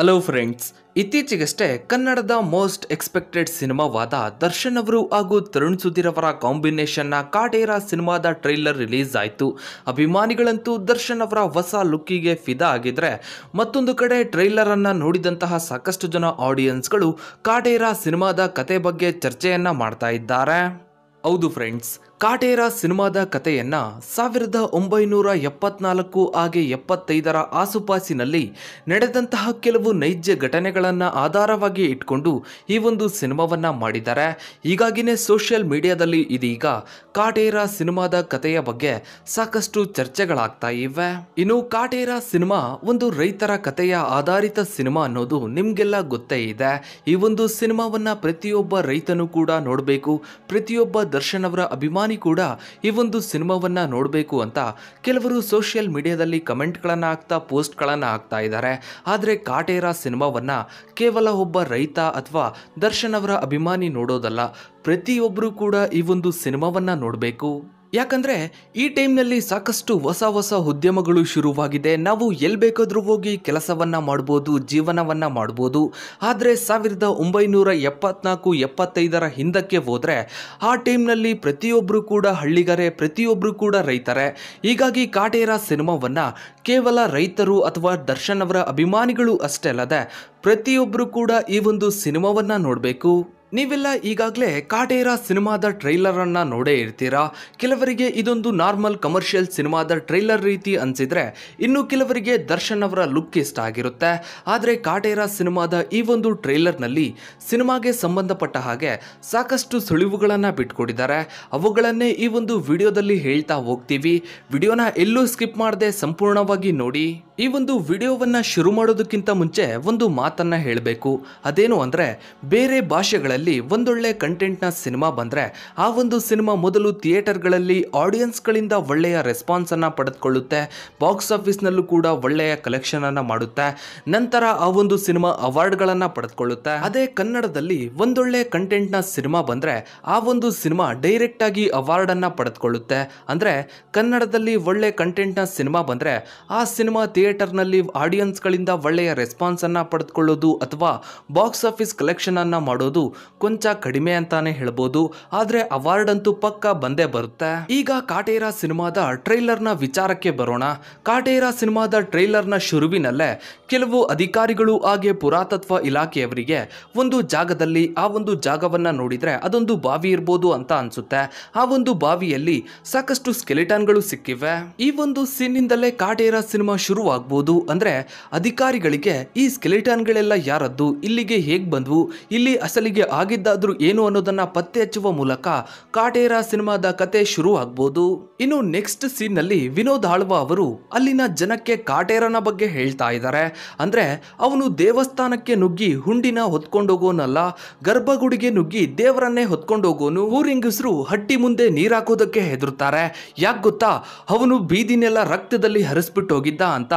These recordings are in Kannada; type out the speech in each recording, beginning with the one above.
ಹಲೋ ಫ್ರೆಂಡ್ಸ್ ಇತ್ತೀಚೆಗಷ್ಟೇ ಕನ್ನಡದ ಮೋಸ್ಟ್ ಎಕ್ಸ್ಪೆಕ್ಟೆಡ್ ಸಿನಿಮಾವಾದ ದರ್ಶನ್ ಅವರು ಹಾಗೂ ತರುಣ್ ಸುಧೀರ್ ಅವರ ಕಾಂಬಿನೇಷನ್ನ ಕಾಟೇರ ಸಿನಿಮಾದ ಟ್ರೈಲರ್ ರಿಲೀಸ್ ಆಯಿತು ಅಭಿಮಾನಿಗಳಂತೂ ದರ್ಶನ್ ಅವರ ಹೊಸ ಲುಕ್ಕಿಗೆ ಫಿದಾ ಆಗಿದ್ರೆ ಮತ್ತೊಂದು ಕಡೆ ಟ್ರೈಲರನ್ನು ನೋಡಿದಂತಹ ಸಾಕಷ್ಟು ಜನ ಆಡಿಯನ್ಸ್ಗಳು ಕಾಟೇರ ಸಿನಿಮಾದ ಕತೆ ಬಗ್ಗೆ ಚರ್ಚೆಯನ್ನು ಮಾಡ್ತಾ ಇದ್ದಾರೆ ಹೌದು ಫ್ರೆಂಡ್ಸ್ ಕಾಟೇರ ಸಿನಿಮಾದ ಕಥೆಯನ್ನ ಸಾವಿರದ ಒಂಬೈನೂರ ಎಪ್ಪತ್ನಾಲ್ಕು ಹಾಗೆ ಎಪ್ಪತ್ತೈದರ ಆಸುಪಾಸಿನಲ್ಲಿ ನಡೆದಂತಹ ಕೆಲವು ನೈಜ ಘಟನೆಗಳನ್ನು ಆಧಾರವಾಗಿ ಇಟ್ಕೊಂಡು ಈ ಒಂದು ಸಿನಿಮಾವನ್ನ ಮಾಡಿದ್ದಾರೆ ಈಗಾಗಿನೇ ಸೋಷಿಯಲ್ ಮೀಡಿಯಾದಲ್ಲಿ ಇದೀಗ ಕಾಟೇರ ಸಿನಿಮಾದ ಕಥೆಯ ಬಗ್ಗೆ ಸಾಕಷ್ಟು ಚರ್ಚೆಗಳಾಗ್ತಾ ಇವೆ ಇನ್ನು ಕಾಟೇರ ಸಿನಿಮಾ ಒಂದು ರೈತರ ಕಥೆಯ ಆಧಾರಿತ ಸಿನಿಮಾ ಅನ್ನೋದು ನಿಮಗೆಲ್ಲ ಗೊತ್ತೇ ಇದೆ ಈ ಒಂದು ಸಿನಿಮಾವನ್ನ ಪ್ರತಿಯೊಬ್ಬ ರೈತನು ಕೂಡ ನೋಡಬೇಕು ಪ್ರತಿಯೊಬ್ಬ ದರ್ಶನ್ ಅವರ ಅಭಿಮಾನಿ ಕೂಡ ಈ ಒಂದು ಸಿನಿಮಾವನ್ನ ನೋಡಬೇಕು ಅಂತ ಕೆಲವರು ಸೋಷಿಯಲ್ ಮೀಡಿಯಾದಲ್ಲಿ ಕಮೆಂಟ್ಗಳನ್ನು ಹಾಕ್ತಾ ಪೋಸ್ಟ್ಗಳನ್ನು ಹಾಕ್ತಾ ಇದ್ದಾರೆ ಆದರೆ ಕಾಟೇರ ಸಿನಿಮಾವನ್ನ ಕೇವಲ ಒಬ್ಬ ರೈತ ಅಥವಾ ದರ್ಶನ್ ಅವರ ಅಭಿಮಾನಿ ನೋಡೋದಲ್ಲ ಪ್ರತಿಯೊಬ್ಬರೂ ಕೂಡ ಈ ಒಂದು ಸಿನಿಮಾವನ್ನ ನೋಡಬೇಕು ಯಾಕಂದ್ರೆ ಈ ಟೈಮ್ನಲ್ಲಿ ಸಾಕಷ್ಟು ಹೊಸ ಹೊಸ ಉದ್ಯಮಗಳು ಶುರುವಾಗಿದೆ ನಾವು ಎಲ್ಲಿ ಬೇಕಾದರೂ ಹೋಗಿ ಕೆಲಸವನ್ನು ಮಾಡ್ಬೋದು ಜೀವನವನ್ನು ಮಾಡ್ಬೋದು ಆದರೆ ಸಾವಿರದ ಒಂಬೈನೂರ ಎಪ್ಪತ್ನಾಲ್ಕು ಎಪ್ಪತ್ತೈದರ ಹಿಂದಕ್ಕೆ ಹೋದರೆ ಆ ಟೈಮ್ನಲ್ಲಿ ಪ್ರತಿಯೊಬ್ಬರು ಕೂಡ ಹಳ್ಳಿಗರೆ ಪ್ರತಿಯೊಬ್ಬರು ಕೂಡ ರೈತರೆ ಹೀಗಾಗಿ ಕಾಟೇರ ಸಿನಿಮಾವನ್ನು ಕೇವಲ ರೈತರು ಅಥವಾ ದರ್ಶನ್ ಅವರ ಅಭಿಮಾನಿಗಳು ಅಷ್ಟೇ ಅಲ್ಲದೆ ಪ್ರತಿಯೊಬ್ಬರು ಕೂಡ ಈ ಒಂದು ಸಿನಿಮಾವನ್ನು ನೋಡಬೇಕು ನೀವೆಲ್ಲ ಈಗಾಗಲೇ ಕಾಟೇರ ಸಿನಿಮಾದ ಟ್ರೈಲರನ್ನು ನೋಡೇ ಇರ್ತೀರಾ ಕೆಲವರಿಗೆ ಇದೊಂದು ನಾರ್ಮಲ್ ಕಮರ್ಷಿಯಲ್ ಸಿನಿಮಾದ ಟ್ರೈಲರ್ ರೀತಿ ಅನ್ಸಿದ್ರೆ ಇನ್ನು ಕೆಲವರಿಗೆ ದರ್ಶನ್ ಅವರ ಲುಕ್ ಇಷ್ಟ ಆಗಿರುತ್ತೆ ಆದರೆ ಕಾಟೇರ ಸಿನಿಮಾದ ಈ ಒಂದು ಟ್ರೈಲರ್ನಲ್ಲಿ ಸಿನಿಮಾಗೆ ಸಂಬಂಧಪಟ್ಟ ಹಾಗೆ ಸಾಕಷ್ಟು ಸುಳಿವುಗಳನ್ನು ಬಿಟ್ಕೊಟ್ಟಿದ್ದಾರೆ ಅವುಗಳನ್ನೇ ಈ ಒಂದು ವಿಡಿಯೋದಲ್ಲಿ ಹೇಳ್ತಾ ಹೋಗ್ತೀವಿ ವಿಡಿಯೋನ ಎಲ್ಲೂ ಸ್ಕಿಪ್ ಮಾಡದೆ ಸಂಪೂರ್ಣವಾಗಿ ನೋಡಿ ಈ ಒಂದು ವಿಡಿಯೋವನ್ನು ಶುರು ಮಾಡೋದಕ್ಕಿಂತ ಮುಂಚೆ ಒಂದು ಮಾತನ್ನು ಹೇಳಬೇಕು ಅದೇನು ಅಂದರೆ ಬೇರೆ ಭಾಷೆಗಳಲ್ಲಿ ಸಿನಿಮಾಗಳಲ್ಲಿ ಒಂದೊಳ್ಳೆ ಕಂಟೆಂಟ್ನ ಸಿನಿಮಾ ಬಂದರೆ ಆ ಒಂದು ಸಿನಿಮಾ ಮೊದಲು ಥಿಯೇಟರ್ಗಳಲ್ಲಿ ಆಡಿಯನ್ಸ್ಗಳಿಂದ ಒಳ್ಳೆಯ ರೆಸ್ಪಾನ್ಸನ್ನು ಪಡೆದುಕೊಳ್ಳುತ್ತೆ ಬಾಕ್ಸ್ ಆಫೀಸ್ನಲ್ಲೂ ಕೂಡ ಒಳ್ಳೆಯ ಕಲೆಕ್ಷನನ್ನು ಮಾಡುತ್ತೆ ನಂತರ ಆ ಒಂದು ಸಿನಿಮಾ ಅವಾರ್ಡ್ಗಳನ್ನು ಪಡೆದುಕೊಳ್ಳುತ್ತೆ ಅದೇ ಕನ್ನಡದಲ್ಲಿ ಒಂದೊಳ್ಳೆ ಕಂಟೆಂಟ್ನ ಸಿನಿಮಾ ಬಂದರೆ ಆ ಒಂದು ಸಿನಿಮಾ ಡೈರೆಕ್ಟಾಗಿ ಅವಾರ್ಡನ್ನು ಪಡೆದುಕೊಳ್ಳುತ್ತೆ ಅಂದರೆ ಕನ್ನಡದಲ್ಲಿ ಒಳ್ಳೆ ಕಂಟೆಂಟ್ನ ಸಿನಿಮಾ ಬಂದರೆ ಆ ಸಿನಿಮಾ ಥಿಯೇಟರ್ನಲ್ಲಿ ಆಡಿಯನ್ಸ್ಗಳಿಂದ ಒಳ್ಳೆಯ ರೆಸ್ಪಾನ್ಸನ್ನು ಪಡೆದುಕೊಳ್ಳೋದು ಅಥವಾ ಬಾಕ್ಸ್ ಆಫೀಸ್ ಕಲೆಕ್ಷನನ್ನು ಮಾಡೋದು ಕೊಂಚ ಕಡಿಮೆ ಅಂತಾನೆ ಹೇಳ್ಬೋದು ಆದ್ರೆ ಅವಾರ್ಡ್ ಅಂತೂ ಪಕ್ಕ ಬಂದೇ ಬರುತ್ತೆ ಈಗ ಕಾಟೇರ ಸಿನಿಮಾದ ಟ್ರೈಲರ್ನ ವಿಚಾರಕ್ಕೆ ಬರೋಣ ಕಾಟೇರ ಸಿನಿಮಾದ ಟ್ರೈಲರ್ನ ಶುರುವಿನಲ್ಲೇ ಕೆಲವು ಅಧಿಕಾರಿಗಳು ಹಾಗೆ ಪುರಾತತ್ವ ಇಲಾಖೆಯವರಿಗೆ ಒಂದು ಜಾಗದಲ್ಲಿ ಆ ಒಂದು ಜಾಗವನ್ನ ನೋಡಿದ್ರೆ ಅದೊಂದು ಬಾವಿ ಇರ್ಬೋದು ಅಂತ ಅನ್ಸುತ್ತೆ ಆ ಒಂದು ಬಾವಿಯಲ್ಲಿ ಸಾಕಷ್ಟು ಸ್ಕೆಲಿಟಾನ್ಗಳು ಸಿಕ್ಕಿವೆ ಈ ಒಂದು ಸೀನಿಂದಲೇ ಕಾಟೇರ ಸಿನಿಮಾ ಶುರುವಾಗ್ಬೋದು ಅಂದ್ರೆ ಅಧಿಕಾರಿಗಳಿಗೆ ಈ ಸ್ಕೆಲಿಟಾನ್ಗಳೆಲ್ಲ ಯಾರದ್ದು ಇಲ್ಲಿಗೆ ಹೇಗ್ ಬಂದ್ವು ಇಲ್ಲಿ ಅಸಲಿಗೆ ಆಗಿದ್ದಾದ್ರೂ ಏನು ಅನ್ನೋದನ್ನ ಪತ್ತೆ ಹಚ್ಚುವ ಮೂಲಕ ಕಾಟೇರ ಸಿನಿಮಾದ ಕತೆ ಶುರು ಆಗ್ಬೋದು ಇನ್ನು ನೆಕ್ಸ್ಟ್ ಸೀನ್ ನಲ್ಲಿ ವಿನೋದ್ ಆಳ್ವ ಅವರು ಅಲ್ಲಿನ ಜನಕ್ಕೆ ಕಾಟೇರನ ಬಗ್ಗೆ ಹೇಳ್ತಾ ಇದ್ದಾರೆ ಅಂದ್ರೆ ಅವನು ದೇವಸ್ಥಾನಕ್ಕೆ ನುಗ್ಗಿ ಹುಂಡಿನ ಹೊತ್ಕೊಂಡೋಗೋನಲ್ಲ ಗರ್ಭಗುಡಿಗೆ ನುಗ್ಗಿ ದೇವರನ್ನೇ ಹೊತ್ಕೊಂಡೋಗೋನು ಊರಿಂಗಸರು ಹಟ್ಟಿ ಮುಂದೆ ನೀರಾಕೋದಕ್ಕೆ ಹೆದರುತ್ತಾರೆ ಯಾಕೆ ಗೊತ್ತಾ ಅವನು ಬೀದಿನೆಲ್ಲ ರಕ್ತದಲ್ಲಿ ಹರಿಸ್ಬಿಟ್ಟು ಹೋಗಿದ್ದ ಅಂತ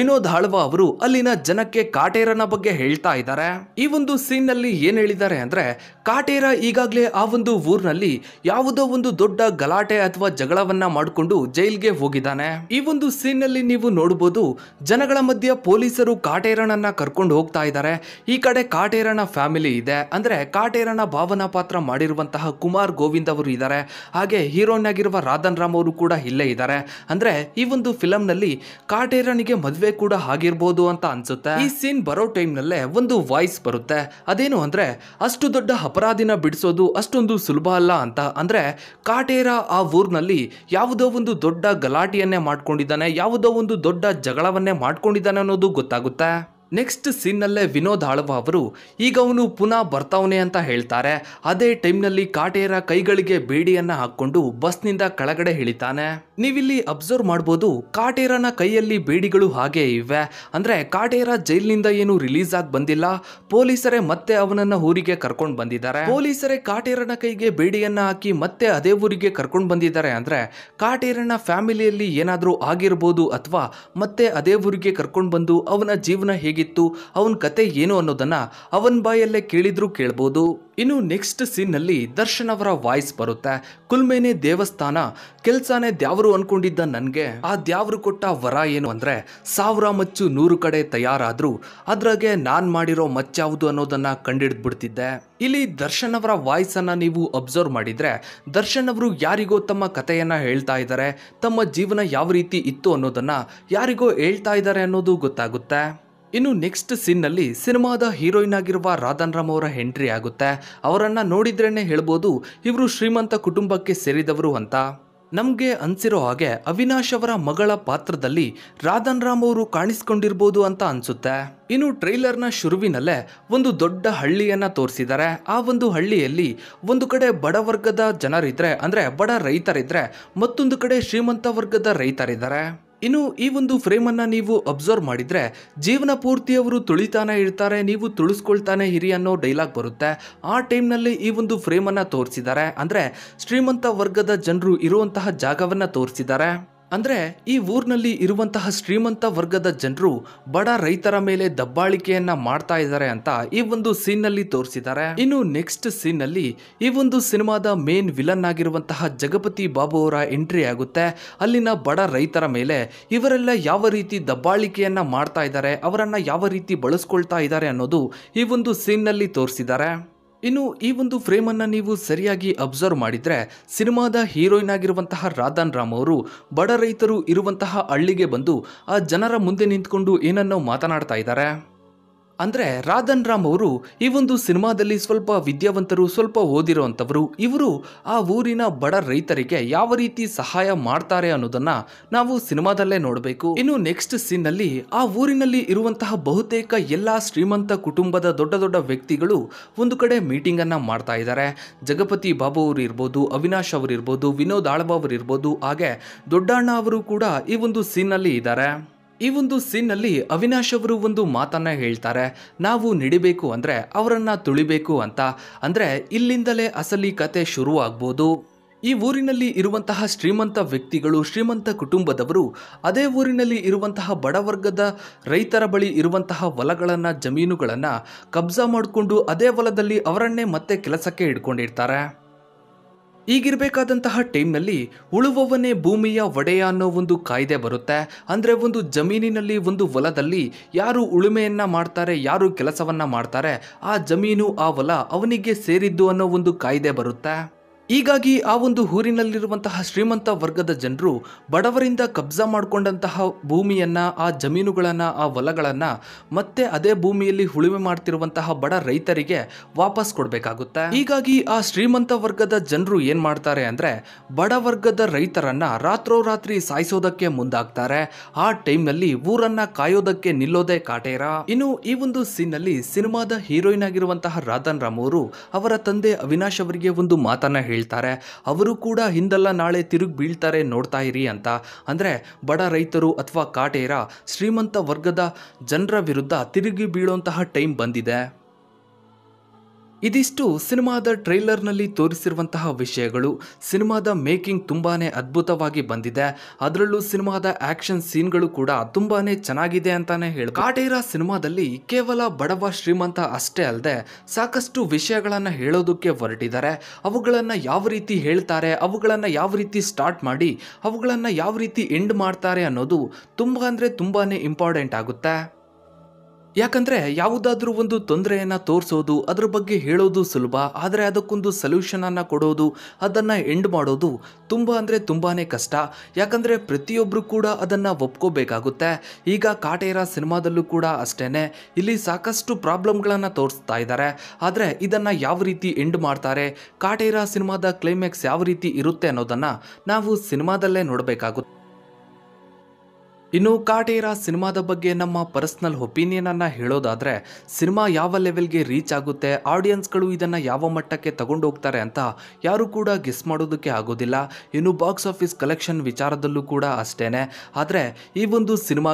ವಿನೋದ್ ಆಳ್ವ ಅವರು ಅಲ್ಲಿನ ಜನಕ್ಕೆ ಕಾಟೇರನ ಬಗ್ಗೆ ಹೇಳ್ತಾ ಇದ್ದಾರೆ ಈ ಒಂದು ಸೀನ್ ನಲ್ಲಿ ಏನ್ ಹೇಳಿದ್ದಾರೆ ಅಂದ್ರೆ ಕಾಟೇರ ಈಗಾಗಲೇ ಆ ಒಂದು ಊರಿನಲ್ಲಿ ಯಾವುದೋ ಒಂದು ದೊಡ್ಡ ಗಲಾಟೆ ಅಥವಾ ಜಗಳವನ್ನ ಮಾಡಿಕೊಂಡು ಜೈಲ್ಗೆ ಹೋಗಿದ್ದಾನೆ ಈ ಒಂದು ಸೀನ್ ನಲ್ಲಿ ನೀವು ನೋಡಬಹುದು ಜನಗಳ ಮಧ್ಯೆ ಪೊಲೀಸರು ಕಾಟೇರನನ್ನ ಕರ್ಕೊಂಡು ಹೋಗ್ತಾ ಇದ್ದಾರೆ ಈ ಕಡೆ ಕಾಟೇರನ ಫ್ಯಾಮಿಲಿ ಇದೆ ಅಂದ್ರೆ ಕಾಟೇರನ ಭಾವನಾ ಪಾತ್ರ ಮಾಡಿರುವಂತಹ ಕುಮಾರ್ ಗೋವಿಂದ್ ಅವರು ಇದ್ದಾರೆ ಹಾಗೆ ಹೀರೋನ್ ಆಗಿರುವ ರಾಧನ್ ರಾಮ್ ಅವರು ಕೂಡ ಇಲ್ಲೇ ಇದ್ದಾರೆ ಅಂದ್ರೆ ಈ ಒಂದು ಫಿಲಂ ನಲ್ಲಿ ಕಾಟೇರನಿಗೆ ಮದುವೆ ಕೂಡ ಆಗಿರ್ಬೋದು ಅಂತ ಅನ್ಸುತ್ತೆ ಈ ಸೀನ್ ಬರೋ ಟೈಮ್ ನಲ್ಲೇ ಒಂದು ವಾಯ್ಸ್ ಬರುತ್ತೆ ಅದೇನು ಅಂದ್ರೆ ಅಷ್ಟು ದೊಡ್ಡ ಅಪರಾಧಿನ ಬಿಡಿಸೋದು ಅಷ್ಟೊಂದು ಸುಲಭ ಅಲ್ಲ ಅಂತ ಅಂದರೆ ಕಾಟೇರ ಆ ಊರಿನಲ್ಲಿ ಯಾವುದೋ ಒಂದು ದೊಡ್ಡ ಗಲಾಟೆಯನ್ನೇ ಮಾಡ್ಕೊಂಡಿದ್ದಾನೆ ಯಾವುದೋ ಒಂದು ದೊಡ್ಡ ಜಗಳವನ್ನೇ ಮಾಡ್ಕೊಂಡಿದ್ದಾನೆ ಅನ್ನೋದು ಗೊತ್ತಾಗುತ್ತೆ ನೆಕ್ಸ್ಟ್ ಸೀನ್ನಲ್ಲೇ ವಿನೋದ್ ಆಳ್ವ ಅವರು ಈಗ ಅವನು ಪುನಃ ಬರ್ತಾವನೆ ಅಂತ ಹೇಳ್ತಾರೆ ಅದೇ ಟೈಮ್ನಲ್ಲಿ ಕಾಟೇರ ಕೈಗಳಿಗೆ ಬೇಡಿಯನ್ನು ಹಾಕ್ಕೊಂಡು ಬಸ್ನಿಂದ ಕೆಳಗಡೆ ಇಳಿತಾನೆ ನೀವಿಲ್ಲಿ ಅಬ್ಸರ್ವ್ ಮಾಡ್ಬೋದು ಕಾಟೇರನ ಕೈಯಲ್ಲಿ ಬೇಡಿಗಳು ಹಾಗೆ ಇವೆ ಅಂದರೆ ಕಾಟೇರ ಜೈಲಿನಿಂದ ಏನು ರಿಲೀಸ್ ಆಗಿ ಬಂದಿಲ್ಲ ಪೊಲೀಸರೇ ಮತ್ತೆ ಅವನನ್ನ ಊರಿಗೆ ಕರ್ಕೊಂಡು ಬಂದಿದ್ದಾರೆ ಪೊಲೀಸರೇ ಕಾಟೇರನ ಕೈಗೆ ಬೇಡಿಯನ್ನ ಹಾಕಿ ಮತ್ತೆ ಅದೇ ಊರಿಗೆ ಕರ್ಕೊಂಡು ಬಂದಿದ್ದಾರೆ ಅಂದ್ರೆ ಕಾಟೇರನ ಫ್ಯಾಮಿಲಿಯಲ್ಲಿ ಏನಾದರೂ ಆಗಿರ್ಬೋದು ಅಥವಾ ಮತ್ತೆ ಅದೇ ಊರಿಗೆ ಕರ್ಕೊಂಡು ಬಂದು ಅವನ ಜೀವನ ಹೇಗಿತ್ತು ಅವನ ಕತೆ ಏನು ಅನ್ನೋದನ್ನ ಅವನ ಬಾಯಲ್ಲೇ ಕೇಳಿದ್ರು ಕೇಳ್ಬೋದು ಇನ್ನು ನೆಕ್ಸ್ಟ್ ಸೀನ್ನಲ್ಲಿ ದರ್ಶನ್ ಅವರ ವಾಯ್ಸ್ ಬರುತ್ತೆ ಕುಲ್ಮೇನೆ ದೇವಸ್ಥಾನ ಕೆಲ್ಸಾನೆ ದ್ಯಾವರು ಅನ್ಕೊಂಡಿದ್ದ ನನಗೆ ಆ ದ್ಯಾವ್ರು ಕೊಟ್ಟ ವರ ಏನು ಅಂದ್ರೆ ಸಾವಿರ ಮಚ್ಚು ನೂರು ಕಡೆ ತಯಾರಾದ್ರೂ ಅದ್ರಾಗೆ ನಾನು ಮಾಡಿರೋ ಮಚ್ಚಾವುದು ಅನ್ನೋದನ್ನ ಬಿಡ್ತಿದ್ದೆ ಇಲ್ಲಿ ದರ್ಶನ್ ಅವರ ವಾಯ್ಸ್ ನೀವು ಅಬ್ಸರ್ವ್ ಮಾಡಿದ್ರೆ ದರ್ಶನ್ ಅವರು ಯಾರಿಗೋ ತಮ್ಮ ಕಥೆಯನ್ನ ಹೇಳ್ತಾ ಇದ್ದಾರೆ ತಮ್ಮ ಜೀವನ ಯಾವ ರೀತಿ ಇತ್ತು ಅನ್ನೋದನ್ನ ಯಾರಿಗೋ ಹೇಳ್ತಾ ಇದ್ದಾರೆ ಅನ್ನೋದು ಗೊತ್ತಾಗುತ್ತೆ ಇನ್ನು ನೆಕ್ಸ್ಟ್ ಸಿನ್ನಲ್ಲಿ ಸಿನಿಮಾದ ಹೀರೋಯಿನ್ ಆಗಿರುವ ರಾಧನ್ ರಾಮ್ ಅವರ ಎಂಟ್ರಿ ಆಗುತ್ತೆ ಅವರನ್ನು ನೋಡಿದ್ರೇನೆ ಹೇಳ್ಬೋದು ಇವರು ಶ್ರೀಮಂತ ಕುಟುಂಬಕ್ಕೆ ಸೇರಿದವರು ಅಂತ ನಮಗೆ ಅನಿಸಿರೋ ಹಾಗೆ ಅವಿನಾಶ್ ಅವರ ಮಗಳ ಪಾತ್ರದಲ್ಲಿ ರಾಧನ್ ರಾಮ್ ಅವರು ಕಾಣಿಸ್ಕೊಂಡಿರ್ಬೋದು ಅಂತ ಅನಿಸುತ್ತೆ ಇನ್ನು ಟ್ರೈಲರ್ನ ಶುರುವಿನಲ್ಲೇ ಒಂದು ದೊಡ್ಡ ಹಳ್ಳಿಯನ್ನ ತೋರಿಸಿದ್ದಾರೆ ಆ ಒಂದು ಹಳ್ಳಿಯಲ್ಲಿ ಒಂದು ಕಡೆ ಬಡ ವರ್ಗದ ಜನರಿದ್ರೆ ಅಂದರೆ ಬಡ ರೈತರಿದ್ರೆ ಮತ್ತೊಂದು ಕಡೆ ಶ್ರೀಮಂತ ವರ್ಗದ ರೈತರಿದ್ದಾರೆ ಇನ್ನು ಈ ಒಂದು ಫ್ರೇಮನ್ನು ನೀವು ಅಬ್ಸರ್ವ್ ಮಾಡಿದರೆ ಜೀವನ ಪೂರ್ತಿ ಅವರು ತುಳಿತಾನೆ ಇರ್ತಾರೆ ನೀವು ತುಳಿಸ್ಕೊಳ್ತಾನೆ ಹಿರಿ ಅನ್ನೋ ಡೈಲಾಗ್ ಬರುತ್ತೆ ಆ ಟೈಮ್ನಲ್ಲಿ ಈ ಒಂದು ಫ್ರೇಮನ್ನು ತೋರಿಸಿದ್ದಾರೆ ಅಂದರೆ ಶ್ರೀಮಂತ ವರ್ಗದ ಜನರು ಇರುವಂತಹ ಜಾಗವನ್ನು ತೋರಿಸಿದ್ದಾರೆ ಅಂದ್ರೆ ಈ ಊರಿನಲ್ಲಿ ಇರುವಂತಹ ಶ್ರೀಮಂತ ವರ್ಗದ ಜನರು ಬಡ ರೈತರ ಮೇಲೆ ದಬ್ಬಾಳಿಕೆಯನ್ನ ಮಾಡ್ತಾ ಇದ್ದಾರೆ ಅಂತ ಈ ಒಂದು ನಲ್ಲಿ ತೋರಿಸಿದ್ದಾರೆ ಇನ್ನು ನೆಕ್ಸ್ಟ್ ಸೀನ್ನಲ್ಲಿ ಈ ಒಂದು ಸಿನಿಮಾದ ಮೇನ್ ವಿಲನ್ ಆಗಿರುವಂತಹ ಜಗಪತಿ ಬಾಬು ಅವರ ಎಂಟ್ರಿ ಆಗುತ್ತೆ ಅಲ್ಲಿನ ಬಡ ರೈತರ ಮೇಲೆ ಇವರೆಲ್ಲ ಯಾವ ರೀತಿ ದಬ್ಬಾಳಿಕೆಯನ್ನ ಮಾಡ್ತಾ ಇದ್ದಾರೆ ಅವರನ್ನ ಯಾವ ರೀತಿ ಬಳಸ್ಕೊಳ್ತಾ ಇದ್ದಾರೆ ಅನ್ನೋದು ಈ ಒಂದು ನಲ್ಲಿ ತೋರಿಸಿದ್ದಾರೆ ಇನ್ನು ಈ ಒಂದು ಫ್ರೇಮನ್ನು ನೀವು ಸರಿಯಾಗಿ ಅಬ್ಸರ್ವ್ ಮಾಡಿದರೆ ಸಿನಿಮಾದ ಹೀರೋಯಿನ್ ಆಗಿರುವಂತಹ ರಾಧಾನ್ ರಾಮ್ ಅವರು ಬಡ ರೈತರು ಇರುವಂತಹ ಹಳ್ಳಿಗೆ ಬಂದು ಆ ಜನರ ಮುಂದೆ ನಿಂತ್ಕೊಂಡು ಏನನ್ನೋ ಮಾತನಾಡ್ತಾ ಇದ್ದಾರೆ ಅಂದರೆ ರಾಧನ್ ರಾಮ್ ಅವರು ಈ ಒಂದು ಸಿನಿಮಾದಲ್ಲಿ ಸ್ವಲ್ಪ ವಿದ್ಯಾವಂತರು ಸ್ವಲ್ಪ ಓದಿರುವಂಥವರು ಇವರು ಆ ಊರಿನ ಬಡ ರೈತರಿಗೆ ಯಾವ ರೀತಿ ಸಹಾಯ ಮಾಡ್ತಾರೆ ಅನ್ನೋದನ್ನ ನಾವು ಸಿನಿಮಾದಲ್ಲೇ ನೋಡಬೇಕು ಇನ್ನು ನೆಕ್ಸ್ಟ್ ಅಲ್ಲಿ ಆ ಊರಿನಲ್ಲಿ ಇರುವಂತಹ ಬಹುತೇಕ ಎಲ್ಲ ಶ್ರೀಮಂತ ಕುಟುಂಬದ ದೊಡ್ಡ ದೊಡ್ಡ ವ್ಯಕ್ತಿಗಳು ಒಂದು ಕಡೆ ಮೀಟಿಂಗ್ ಅನ್ನ ಮಾಡ್ತಾ ಇದ್ದಾರೆ ಜಗಪತಿ ಬಾಬು ಅವರು ಇರ್ಬೋದು ಅವಿನಾಶ್ ಅವರು ಇರ್ಬೋದು ವಿನೋದ್ ಆಳ್ವ ಅವರು ಇರ್ಬೋದು ಹಾಗೆ ದೊಡ್ಡಣ್ಣ ಅವರು ಕೂಡ ಈ ಒಂದು ಅಲ್ಲಿ ಇದ್ದಾರೆ ಈ ಒಂದು ಸೀನ್ನಲ್ಲಿ ಅವಿನಾಶ್ ಅವರು ಒಂದು ಮಾತನ್ನು ಹೇಳ್ತಾರೆ ನಾವು ನಿಡಿಬೇಕು ಅಂದರೆ ಅವರನ್ನು ತುಳಿಬೇಕು ಅಂತ ಅಂದರೆ ಇಲ್ಲಿಂದಲೇ ಅಸಲಿ ಕತೆ ಶುರುವಾಗ್ಬೋದು ಈ ಊರಿನಲ್ಲಿ ಇರುವಂತಹ ಶ್ರೀಮಂತ ವ್ಯಕ್ತಿಗಳು ಶ್ರೀಮಂತ ಕುಟುಂಬದವರು ಅದೇ ಊರಿನಲ್ಲಿ ಇರುವಂತಹ ಬಡವರ್ಗದ ರೈತರ ಬಳಿ ಇರುವಂತಹ ಹೊಲಗಳನ್ನು ಜಮೀನುಗಳನ್ನು ಕಬ್ಜಾ ಮಾಡಿಕೊಂಡು ಅದೇ ಹೊಲದಲ್ಲಿ ಅವರನ್ನೇ ಮತ್ತೆ ಕೆಲಸಕ್ಕೆ ಇಟ್ಕೊಂಡಿರ್ತಾರೆ ಈಗಿರಬೇಕಾದಂತಹ ಟೈಮ್ನಲ್ಲಿ ಉಳುವವನೇ ಭೂಮಿಯ ಒಡೆಯ ಅನ್ನೋ ಒಂದು ಕಾಯ್ದೆ ಬರುತ್ತೆ ಅಂದರೆ ಒಂದು ಜಮೀನಿನಲ್ಲಿ ಒಂದು ಹೊಲದಲ್ಲಿ ಯಾರು ಉಳುಮೆಯನ್ನು ಮಾಡ್ತಾರೆ ಯಾರು ಕೆಲಸವನ್ನು ಮಾಡ್ತಾರೆ ಆ ಜಮೀನು ಆ ಹೊಲ ಅವನಿಗೆ ಸೇರಿದ್ದು ಅನ್ನೋ ಒಂದು ಕಾಯ್ದೆ ಬರುತ್ತೆ ಹೀಗಾಗಿ ಆ ಒಂದು ಊರಿನಲ್ಲಿರುವಂತಹ ಶ್ರೀಮಂತ ವರ್ಗದ ಜನರು ಬಡವರಿಂದ ಕಬ್ಜಾ ಮಾಡಿಕೊಂಡಂತಹ ಭೂಮಿಯನ್ನು ಆ ಜಮೀನುಗಳನ್ನು ಆ ಹೊಲಗಳನ್ನು ಮತ್ತೆ ಅದೇ ಭೂಮಿಯಲ್ಲಿ ಉಳುಮೆ ಮಾಡ್ತಿರುವಂತಹ ಬಡ ರೈತರಿಗೆ ವಾಪಸ್ ಕೊಡಬೇಕಾಗುತ್ತೆ ಹೀಗಾಗಿ ಆ ಶ್ರೀಮಂತ ವರ್ಗದ ಜನರು ಏನು ಮಾಡ್ತಾರೆ ಅಂದರೆ ಬಡ ವರ್ಗದ ರೈತರನ್ನು ರಾತ್ರೋರಾತ್ರಿ ಸಾಯಿಸೋದಕ್ಕೆ ಮುಂದಾಗ್ತಾರೆ ಆ ಟೈಮ್ನಲ್ಲಿ ಊರನ್ನು ಕಾಯೋದಕ್ಕೆ ನಿಲ್ಲೋದೇ ಕಾಟೇರ ಇನ್ನು ಈ ಒಂದು ಸೀನ್ನಲ್ಲಿ ಸಿನಿಮಾದ ಹೀರೋಯಿನ್ ಆಗಿರುವಂತಹ ರಾಧನ್ ರಾಮ್ ಅವರು ಅವರ ತಂದೆ ಅವಿನಾಶ್ ಅವರಿಗೆ ಒಂದು ಮಾತನ್ನು ಹೇಳಿ ಹೇಳ್ತಾರೆ ಅವರು ಕೂಡ ಹಿಂದೆಲ್ಲ ನಾಳೆ ತಿರುಗಿ ಬೀಳ್ತಾರೆ ನೋಡ್ತಾ ಇರಿ ಅಂತ ಅಂದರೆ ಬಡ ರೈತರು ಅಥವಾ ಕಾಟೇರ ಶ್ರೀಮಂತ ವರ್ಗದ ಜನರ ವಿರುದ್ಧ ತಿರುಗಿ ಬೀಳುವಂತಹ ಟೈಮ್ ಬಂದಿದೆ ಇದಿಷ್ಟು ಸಿನಿಮಾದ ಟ್ರೈಲರ್ನಲ್ಲಿ ತೋರಿಸಿರುವಂತಹ ವಿಷಯಗಳು ಸಿನಿಮಾದ ಮೇಕಿಂಗ್ ತುಂಬಾ ಅದ್ಭುತವಾಗಿ ಬಂದಿದೆ ಅದರಲ್ಲೂ ಸಿನಿಮಾದ ಆ್ಯಕ್ಷನ್ ಸೀನ್ಗಳು ಕೂಡ ತುಂಬಾ ಚೆನ್ನಾಗಿದೆ ಅಂತಾನೆ ಹೇಳಿ ಕಾಟೇರ ಸಿನಿಮಾದಲ್ಲಿ ಕೇವಲ ಬಡವ ಶ್ರೀಮಂತ ಅಷ್ಟೇ ಅಲ್ಲದೆ ಸಾಕಷ್ಟು ವಿಷಯಗಳನ್ನು ಹೇಳೋದಕ್ಕೆ ಹೊರಟಿದ್ದಾರೆ ಅವುಗಳನ್ನು ಯಾವ ರೀತಿ ಹೇಳ್ತಾರೆ ಅವುಗಳನ್ನು ಯಾವ ರೀತಿ ಸ್ಟಾರ್ಟ್ ಮಾಡಿ ಅವುಗಳನ್ನು ಯಾವ ರೀತಿ ಎಂಡ್ ಮಾಡ್ತಾರೆ ಅನ್ನೋದು ತುಂಬ ಅಂದರೆ ತುಂಬಾ ಇಂಪಾರ್ಟೆಂಟ್ ಆಗುತ್ತೆ ಯಾಕಂದರೆ ಯಾವುದಾದ್ರೂ ಒಂದು ತೊಂದರೆಯನ್ನು ತೋರಿಸೋದು ಅದ್ರ ಬಗ್ಗೆ ಹೇಳೋದು ಸುಲಭ ಆದರೆ ಅದಕ್ಕೊಂದು ಸೊಲ್ಯೂಷನನ್ನು ಕೊಡೋದು ಅದನ್ನು ಎಂಡ್ ಮಾಡೋದು ತುಂಬ ಅಂದರೆ ತುಂಬಾ ಕಷ್ಟ ಯಾಕಂದರೆ ಪ್ರತಿಯೊಬ್ಬರು ಕೂಡ ಅದನ್ನು ಒಪ್ಕೋಬೇಕಾಗುತ್ತೆ ಈಗ ಕಾಟೇರ ಸಿನಿಮಾದಲ್ಲೂ ಕೂಡ ಅಷ್ಟೇ ಇಲ್ಲಿ ಸಾಕಷ್ಟು ಪ್ರಾಬ್ಲಮ್ಗಳನ್ನು ತೋರಿಸ್ತಾ ಇದ್ದಾರೆ ಆದರೆ ಇದನ್ನು ಯಾವ ರೀತಿ ಎಂಡ್ ಮಾಡ್ತಾರೆ ಕಾಟೇರ ಸಿನಿಮಾದ ಕ್ಲೈಮ್ಯಾಕ್ಸ್ ಯಾವ ರೀತಿ ಇರುತ್ತೆ ಅನ್ನೋದನ್ನು ನಾವು ಸಿನಿಮಾದಲ್ಲೇ ನೋಡಬೇಕಾಗುತ್ತೆ ಇನ್ನು ಕಾಟೇರ ಸಿನಿಮಾದ ಬಗ್ಗೆ ನಮ್ಮ ಪರ್ಸ್ನಲ್ ಒಪಿನಿಯನ್ ಅನ್ನು ಹೇಳೋದಾದ್ರೆ ಸಿನಿಮಾ ಯಾವ ಲೆವೆಲ್ಗೆ ರೀಚ್ ಆಗುತ್ತೆ ಆಡಿಯನ್ಸ್ಗಳು ಇದನ್ನ ಯಾವ ಮಟ್ಟಕ್ಕೆ ತಗೊಂಡು ಹೋಗ್ತಾರೆ ಅಂತ ಯಾರು ಕೂಡ ಗಿಸ್ ಮಾಡೋದಕ್ಕೆ ಆಗೋದಿಲ್ಲ ಇನ್ನು ಬಾಕ್ಸ್ ಆಫೀಸ್ ಕಲೆಕ್ಷನ್ ವಿಚಾರದಲ್ಲೂ ಕೂಡ ಅಷ್ಟೇ ಆದರೆ ಈ ಒಂದು ಸಿನಿಮಾ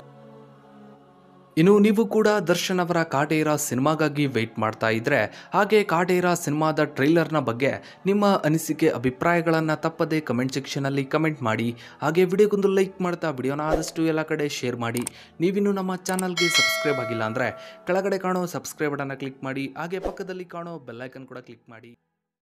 ಇನ್ನು ನೀವು ಕೂಡ ದರ್ಶನ್ ಅವರ ಕಾಟೇರ ಸಿನಿಮಾಗಾಗಿ ವೆಯ್ಟ್ ಮಾಡ್ತಾ ಇದ್ದರೆ ಹಾಗೆ ಕಾಟೇರ ಸಿನಿಮಾದ ಟ್ರೈಲರ್ನ ಬಗ್ಗೆ ನಿಮ್ಮ ಅನಿಸಿಕೆ ಅಭಿಪ್ರಾಯಗಳನ್ನು ತಪ್ಪದೆ ಕಮೆಂಟ್ ಸೆಕ್ಷನಲ್ಲಿ ಕಮೆಂಟ್ ಮಾಡಿ ಹಾಗೆ ವಿಡಿಯೋಗೊಂದು ಲೈಕ್ ಮಾಡ್ತಾ ವಿಡಿಯೋನ ಆದಷ್ಟು ಎಲ್ಲ ಕಡೆ ಶೇರ್ ಮಾಡಿ ನೀವಿನ್ನೂ ನಮ್ಮ ಚಾನಲ್ಗೆ ಸಬ್ಸ್ಕ್ರೈಬ್ ಆಗಿಲ್ಲ ಅಂದರೆ ಕೆಳಗಡೆ ಕಾಣೋ ಸಬ್ಸ್ಕ್ರೈಬ್ ಬಟನ್ನ ಕ್ಲಿಕ್ ಮಾಡಿ ಹಾಗೆ ಪಕ್ಕದಲ್ಲಿ ಕಾಣೋ ಬೆಲ್ಲೈಕನ್ ಕೂಡ ಕ್ಲಿಕ್ ಮಾಡಿ